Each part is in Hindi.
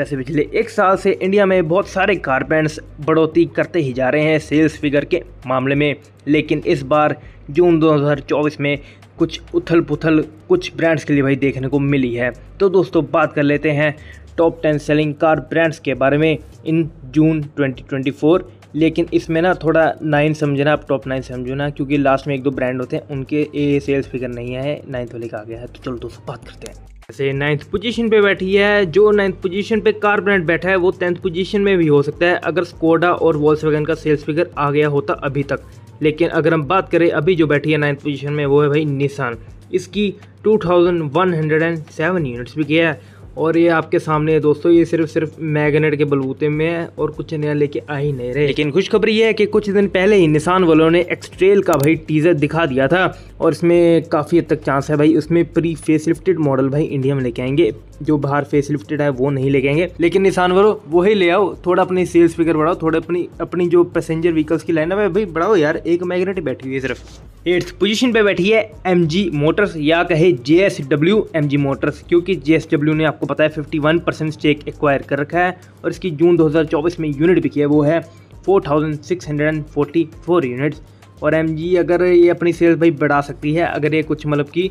वैसे पिछले एक साल से इंडिया में बहुत सारे कारपेंट्स बढ़ोतरी करते ही जा रहे हैं सेल्स फिगर के मामले में लेकिन इस बार जून 2024 में कुछ उथल पुथल कुछ ब्रांड्स के लिए भाई देखने को मिली है तो दोस्तों बात कर लेते हैं top ten selling car brands के बारे में इन जून 2024 लेकिन इसमें ना थोड़ा नाइन समझना आप टॉप नाइन समझना क्योंकि लास्ट में एक दो ब्रांड होते हैं उनके ए सेल्स फिगर नहीं है नाइन्थ वाले का आ गया है तो चलो दोस्तों बात करते हैं से नाइन्थ पोजीशन पे बैठी है जो नाइन्थ पोजीशन पे कार ब्रांड बैठा है वो टेंथ पोजीशन में भी हो सकता है अगर स्कोडा और वॉल्स का सेल्स फिगर आ गया होता अभी तक लेकिन अगर हम बात करें अभी जो बैठी है नाइन्थ पोजीशन में वो है भाई निसान इसकी 2107 यूनिट्स भी गया है और ये आपके सामने है दोस्तों ये सिर्फ सिर्फ मैगनेट के बलबूते में है और कुछ नया लेके आ ही नहीं रहे लेकिन खुशखबरी ये है कि कुछ दिन पहले ही निशान वालों ने एक्सट्रेल का भाई टीजर दिखा दिया था और इसमें काफ़ी हद तक चांस है भाई उसमें प्री फेस लिफ्टेड मॉडल भाई इंडिया में लेके आएंगे जो बाहर फेस लिफ्टेड है वो नहीं ले जाएंगे लेकिन निशान वालों वही ले आओ थोड़ा अपनी सेल्स फिगर बढ़ाओ थोड़ा अपनी अपनी जो पैसेंजर व्हीकल्स की लाइन है भाई बढ़ाओ यार एक मैग्नेट बैठी हुई है सिर्फ एट्थ पोजीशन पे बैठी है एम मोटर्स या कहे J S W M G motors क्योंकि जे एस डब्ल्यू ने आपको पता है वन परसेंट स्टेक एक्वायर कर रखा है और इसकी जून दो हज़ार चौबीस में यूनिट किया है वो है four thousand six hundred and forty four units और एम अगर ये अपनी सेल्स भाई बढ़ा सकती है अगर ये कुछ मतलब कि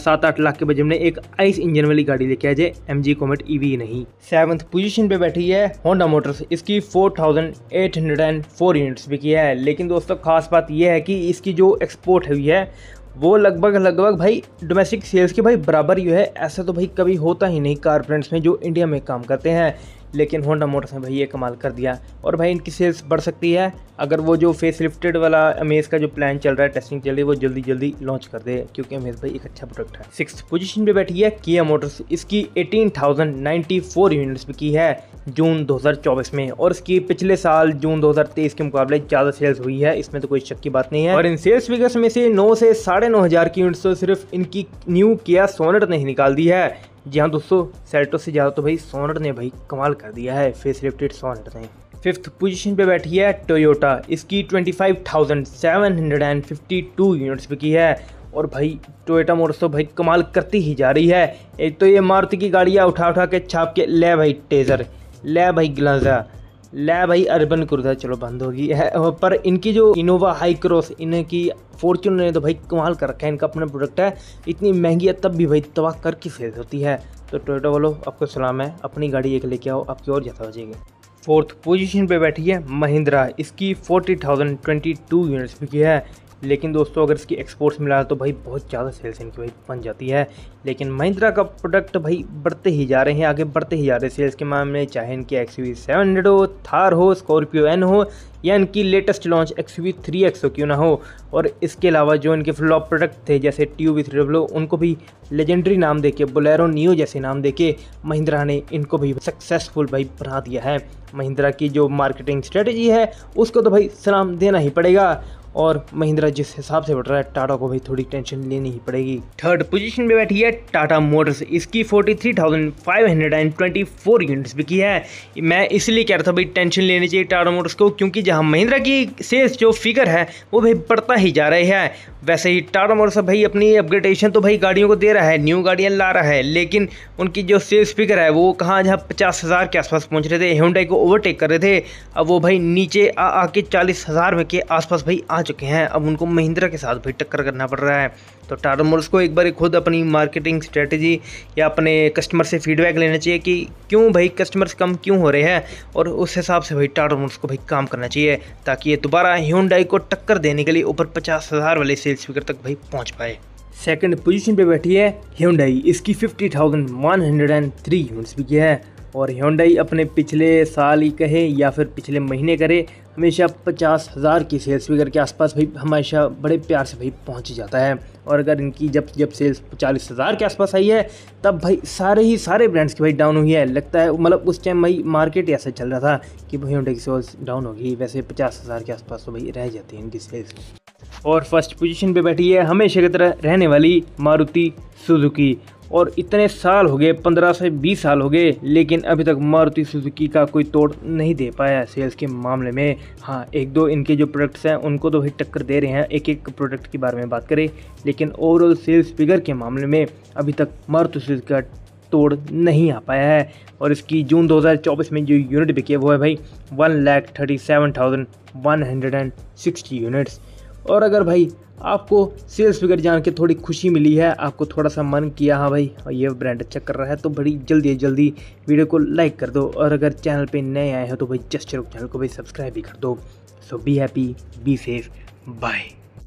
सात आठ लाख के बजट में एक आइस इंजन वाली गाड़ी लेके आ जाए एम जी कोमेट ई नहीं सेवन्थ पोजीशन पे बैठी है होंडा मोटर्स इसकी 4,804 यूनिट्स बिकी है लेकिन दोस्तों खास बात यह है कि इसकी जो एक्सपोर्ट हुई है वो लगभग लगभग भाई डोमेस्टिक सेल्स के भाई बराबर ही है ऐसा तो भाई कभी होता ही नहीं कारपोरेट्स में जो इंडिया में काम करते हैं लेकिन होंडा मोटर्स ने भाई ये कमाल कर दिया और भाई इनकी सेल्स बढ़ सकती है अगर वो जो फेस लिफ्टेड वाला अमेज का जो प्लान चल रहा है टेस्टिंग चल रही है वो जल्दी जल्दी लॉन्च कर दे क्योंकि अमेज भाई एक अच्छा प्रोडक्ट है सिक्स पोजिशन पर बैठी है किया मोटर्स इसकी eighteen thousand ninety four units बिकी है जून 2024 में और इसकी पिछले साल जून 2023 के मुकाबले ज़्यादा सेल्स हुई है इसमें तो कोई शक की बात नहीं है और इन सेल्स फिगर्स में से नौ से साढ़े नौ हज़ार की यूनिट्स तो सिर्फ इनकी न्यू किया सोनट ने ही निकाल दी है जी हाँ दोस्तों सेल्टो से ज़्यादा तो भाई सोनट ने भाई कमाल कर दिया है फेस लिफ्टेड सोनेट ने फिफ्थ पोजीशन पे बैठी है टोयोटा इसकी 25,752 यूनिट्स बिकी है और भाई टोयोटा तो भाई कमाल करती ही जा रही है एक तो ये मारुति की गाड़ियाँ उठा उठा के छाप के ले भाई टेज़र ले भाई ग्लाजा ले भाई अर्बन क्रोधा चलो बंद होगी है पर इनकी जो इनोवा हाई क्रॉस इनकी फॉर्चूनर ने तो भाई कमाल कर रखा है इनका अपना प्रोडक्ट है इतनी महंगी है तब भी भाई तबाह करके सेज होती है तो टोयोटा वालों आपको सलाम है अपनी गाड़ी एक लेके आओ आपकी और ज़्यादा हो जाएगी फोर्थ पोजीशन पे बैठी है महिंद्रा इसकी 40,022 यूनिट्स बिकी है लेकिन दोस्तों अगर इसकी एक्सपोर्ट्स मिला तो भाई बहुत ज़्यादा सेल्स इनकी भाई बन जाती है लेकिन महिंद्रा का प्रोडक्ट भाई बढ़ते ही जा रहे हैं आगे बढ़ते ही जा रहे हैं सेल्स के मामले चाहे इनकी एक्स वी सेवन हंड्रेड हो थार हो स्कॉर्पियो एन हो या इनकी latest launch X V three X क्यों ना हो और इसके अलावा जो इनके फ्लॉप प्रोडक्ट थे जैसे ट्यू वी थ्री डब्लो उनको भी लेजेंडरी नाम देके बोलेरो नियो जैसे नाम देके महिंद्रा ने इनको भी सक्सेसफुल भाई बना दिया है महिंद्रा की जो मार्केटिंग स्ट्रेटजी है उसको तो भाई सलाम देना ही पड़ेगा और महिंद्रा जिस हिसाब से बढ़ रहा है टाटा को भाई थोड़ी टेंशन लेनी ही पड़ेगी थर्ड पोजीशन पे बैठी है टाटा मोटर्स इसकी 43,524 यूनिट्स बिकी है मैं इसलिए कह रहा था भाई टेंशन लेनी चाहिए टाटा मोटर्स को क्योंकि जहां महिंद्रा की सेल्स जो फिगर है वो भाई बढ़ता ही जा रही है वैसे ही टाटा मोटर्स भाई अपनी अपग्रेडेशन तो भाई गाड़ियों को दे रहा है न्यू गाड़ियाँ ला रहा है लेकिन उनकी जो सेल्स फिगर है वो कहाँ जहाँ पचास हज़ार के आसपास पहुँच रहे थे हेमडाई को ओवरटेक कर रहे थे अब वो भाई नीचे आके चालीस हज़ार के आसपास भाई आ आ चुके हैं अब उनको महिंद्रा के साथ भी टक्कर करना पड़ रहा है तो टाटा मोटर्स को एक बार खुद अपनी मार्केटिंग स्ट्रेटजी या अपने कस्टमर से फीडबैक लेना चाहिए कि क्यों भाई कस्टमर्स कम क्यों हो रहे हैं और उस हिसाब से भाई टाटा मोटर्स को भाई काम करना चाहिए ताकि ये दोबारा ह्यूनडाई को टक्कर देने के लिए ऊपर पचास हज़ार वाले सेल्स फिगर तक भाई पहुँच पाए सेकेंड पोजिशन पर बैठी है ह्यूनडाई इसकी 50,103 यूनिट्स बिकी है और ह्यूनडाई अपने पिछले साल ही कहे या फिर पिछले महीने करे हमेशा पचास हज़ार की सेल्स फिगर के आसपास भाई हमेशा बड़े प्यार से भाई पहुंच जाता है और अगर इनकी जब जब सेल्स चालीस हज़ार के आसपास आई है तब भाई सारे ही सारे ब्रांड्स की भाई डाउन हुई है लगता है मतलब उस टाइम भाई मार्केट ऐसा चल रहा था कि भाई उनकी सेल्स डाउन होगी वैसे पचास हज़ार के आसपास तो भाई रह जाती है इनकी सेल्स और फर्स्ट पोजिशन पर बैठी है हमेशा की तरह रहने वाली मारुति सुजुकी और इतने साल हो गए पंद्रह से बीस साल हो गए लेकिन अभी तक मारुति सुजुकी का कोई तोड़ नहीं दे पाया सेल्स के मामले में हाँ एक दो इनके जो प्रोडक्ट्स हैं उनको तो भाई टक्कर दे रहे हैं एक एक प्रोडक्ट के बारे में बात करें लेकिन ओवरऑल सेल्स फिगर के मामले में अभी तक मारुति सुजुकी का तोड़ नहीं आ पाया है और इसकी जून 2024 में जो यूनिट बिके वो है भाई one lakh thirty seven thousand one hundred and sixty units और अगर भाई आपको सेल्स फिगर जान के थोड़ी खुशी मिली है आपको थोड़ा सा मन किया हाँ भाई और ये ब्रांड अच्छा कर रहा है तो बड़ी जल्दी जल्दी वीडियो को लाइक कर दो और अगर चैनल पे नए आए हो तो भाई जस्ट चलो चैनल को भाई सब्सक्राइब भी कर दो so be happy be safe bye